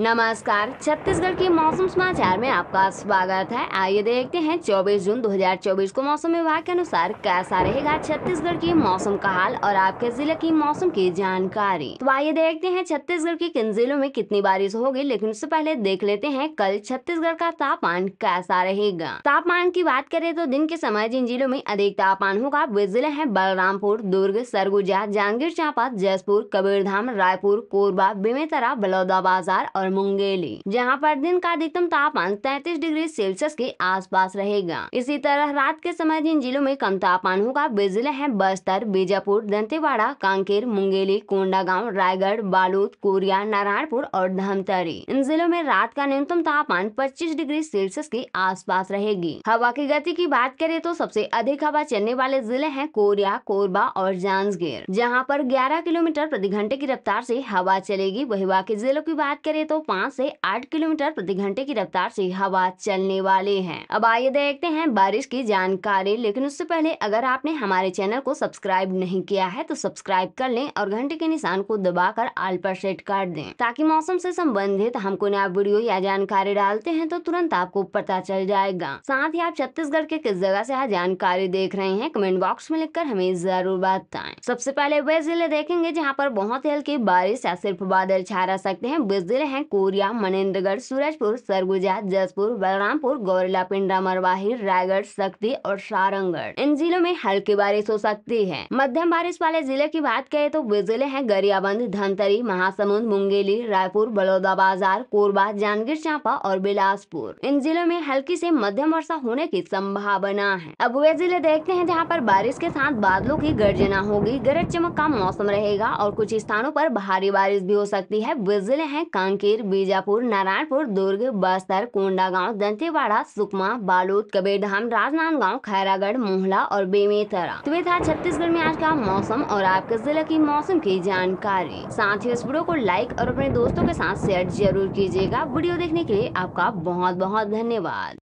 नमस्कार छत्तीसगढ़ के मौसम समाचार में आपका स्वागत है आइए देखते हैं 24 जून 2024 को मौसम विभाग के अनुसार कैसा रहेगा छत्तीसगढ़ के मौसम का हाल और आपके जिले की मौसम की जानकारी तो आइए देखते हैं छत्तीसगढ़ के किन जिलों में कितनी बारिश होगी लेकिन उससे पहले देख लेते हैं कल छत्तीसगढ़ का तापमान कैसा रहेगा तापमान की बात करें तो दिन के समय जिन जिलों में अधिक तापमान होगा वे जिले है बलरामपुर दुर्ग सरगुजा जांगीर चांपा जयपुर कबीरधाम रायपुर कोरबा बेमेतरा बलौदाबाजार और और मुंगेली जहां पर दिन का अधिकतम तापमान तैतीस डिग्री सेल्सियस के आसपास रहेगा इसी तरह रात के समय जिन जिलों में कम तापमान होगा वे जिले हैं बस्तर बीजापुर दंतेवाड़ा कांकेर मुंगेली कोंडागांव रायगढ़ बालोद कोरिया नारायणपुर और धमतरी इन जिलों में रात का न्यूनतम तापमान पच्चीस डिग्री सेल्सियस के आस रहेगी हवा की गति की बात करें तो सबसे अधिक हवा चलने वाले जिले हैं कोरिया कोरबा और जांजगीर जहां पर 11 किलोमीटर प्रति घंटे की रफ्तार से हवा चलेगी वही बाकी जिलों की बात करें तो तो पाँच से आठ किलोमीटर प्रति घंटे की रफ्तार से हवा चलने वाली है अब आइए देखते हैं बारिश की जानकारी लेकिन उससे पहले अगर आपने हमारे चैनल को सब्सक्राइब नहीं किया है तो सब्सक्राइब कर लें और घंटे के निशान को दबाकर आल पर सेट कर दें ताकि मौसम से संबंधित हम कोई नया वीडियो या जानकारी डालते हैं तो तुरंत आपको पता चल जाएगा साथ ही आप छत्तीसगढ़ के किस जगह ऐसी यह जानकारी देख रहे हैं कमेंट बॉक्स में लिख हमें जरूर बताए सबसे पहले वे जिले देखेंगे जहाँ पर बहुत ही हल्की बारिश या सिर्फ बादल छा रह सकते हैं वे जिले हैं कोरिया मनेन्द्रगढ़ सूरजपुर सरगुजा जसपुर बलरामपुर गौरेला पिंडा मरवाही रायगढ़ शक्ति और सारंगढ़ इन जिलों में हल्की बारिश हो सकती है मध्यम बारिश वाले जिले की बात करें तो वे जिले हैं गरियाबंद धनतरी महासमुंद मुंगेली रायपुर बलौदा बाजार कोरबा जांजगीर चांपा और बिलासपुर इन जिलों में हल्की से मध्यम वर्षा होने की संभावना है अब वे जिले देखते हैं जहाँ पर बारिश के साथ बादलों की गर्जना होगी गरज चमक का मौसम रहेगा और कुछ स्थानों पर भारी बारिश भी हो सकती है वे जिले हैं कांकेर मुंगेर बीजापुर नारायणपुर दुर्ग बस्तर कोंडागांव दंतेवाड़ा सुकमा बालोद कबीरधाम राजनांदगांव खैरागढ़ मोहला और बेमेतरा तो ये था छत्तीसगढ़ में आज का मौसम और आपके जिले की मौसम की जानकारी साथ ही इस वीडियो को लाइक और अपने दोस्तों के साथ शेयर जरूर कीजिएगा वीडियो देखने के लिए आपका बहुत बहुत धन्यवाद